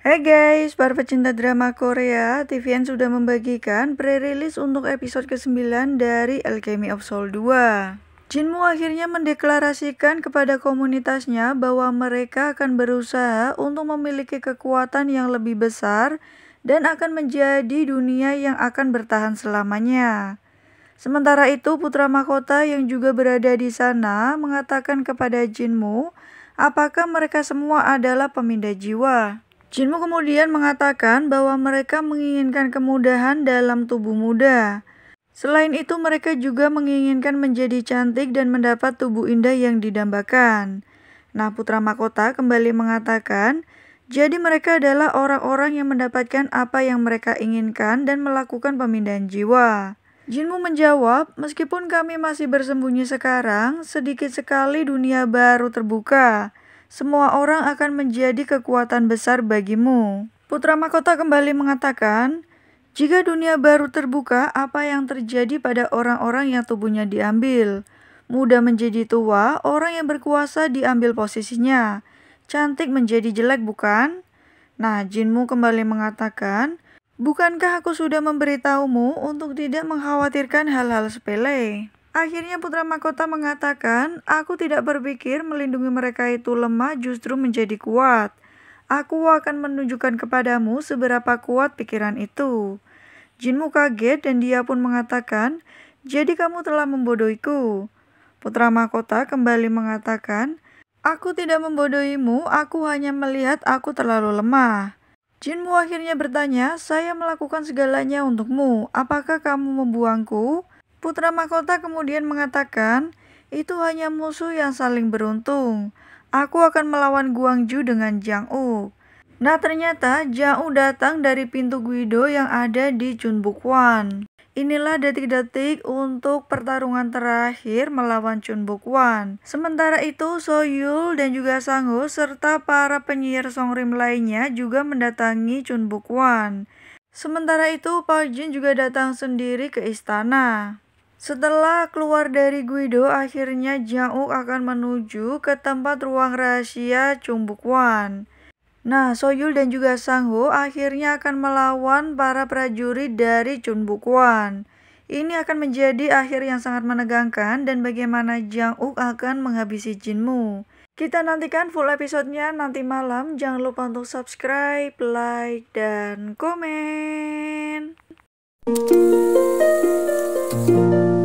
Hey guys, para pecinta drama Korea, TVN sudah membagikan pre-release untuk episode ke-9 dari Alchemy of Soul 2. Jinmu akhirnya mendeklarasikan kepada komunitasnya bahwa mereka akan berusaha untuk memiliki kekuatan yang lebih besar dan akan menjadi dunia yang akan bertahan selamanya. Sementara itu, putra mahkota yang juga berada di sana mengatakan kepada Jinmu apakah mereka semua adalah pemindah jiwa. Jinmu kemudian mengatakan bahwa mereka menginginkan kemudahan dalam tubuh muda. Selain itu, mereka juga menginginkan menjadi cantik dan mendapat tubuh indah yang didambakan. Nah, putra Makota kembali mengatakan, jadi mereka adalah orang-orang yang mendapatkan apa yang mereka inginkan dan melakukan pemindahan jiwa. Jinmu menjawab, meskipun kami masih bersembunyi sekarang, sedikit sekali dunia baru terbuka. Semua orang akan menjadi kekuatan besar bagimu. Putra Mahkota kembali mengatakan, jika dunia baru terbuka, apa yang terjadi pada orang-orang yang tubuhnya diambil? Muda menjadi tua, orang yang berkuasa diambil posisinya. Cantik menjadi jelek, bukan? Nah, Jinmu kembali mengatakan, Bukankah aku sudah memberitahumu untuk tidak mengkhawatirkan hal-hal sepele? Akhirnya putra mahkota mengatakan, "Aku tidak berpikir melindungi mereka itu lemah justru menjadi kuat. Aku akan menunjukkan kepadamu seberapa kuat pikiran itu." Jinmu kaget dan dia pun mengatakan, "Jadi kamu telah membodohiku." Putra mahkota kembali mengatakan, "Aku tidak membodohimu, aku hanya melihat aku terlalu lemah." Jinmu akhirnya bertanya, "Saya melakukan segalanya untukmu. Apakah kamu membuangku?" Putra mahkota kemudian mengatakan, "Itu hanya musuh yang saling beruntung. Aku akan melawan Guangju dengan Jiang Uk." Nah, ternyata Jiang Uk datang dari pintu Guido yang ada di Chunbukwan. Inilah detik-detik untuk pertarungan terakhir melawan Chunbukwan. Sementara itu, So Yul dan juga Sangho serta para penyihir Songrim lainnya juga mendatangi Chunbukwan. Sementara itu, Pao Jin juga datang sendiri ke istana. Setelah keluar dari Guido, akhirnya Uk akan menuju ke tempat ruang rahasia Cumbuk Wan. Nah, Soyul dan juga Sangho akhirnya akan melawan para prajurit dari Cumbuk Wan. Ini akan menjadi akhir yang sangat menegangkan dan bagaimana Jang Uk akan menghabisi Jinmu. Kita nantikan full episodenya nanti malam. Jangan lupa untuk subscribe, like, dan komen. Thank you.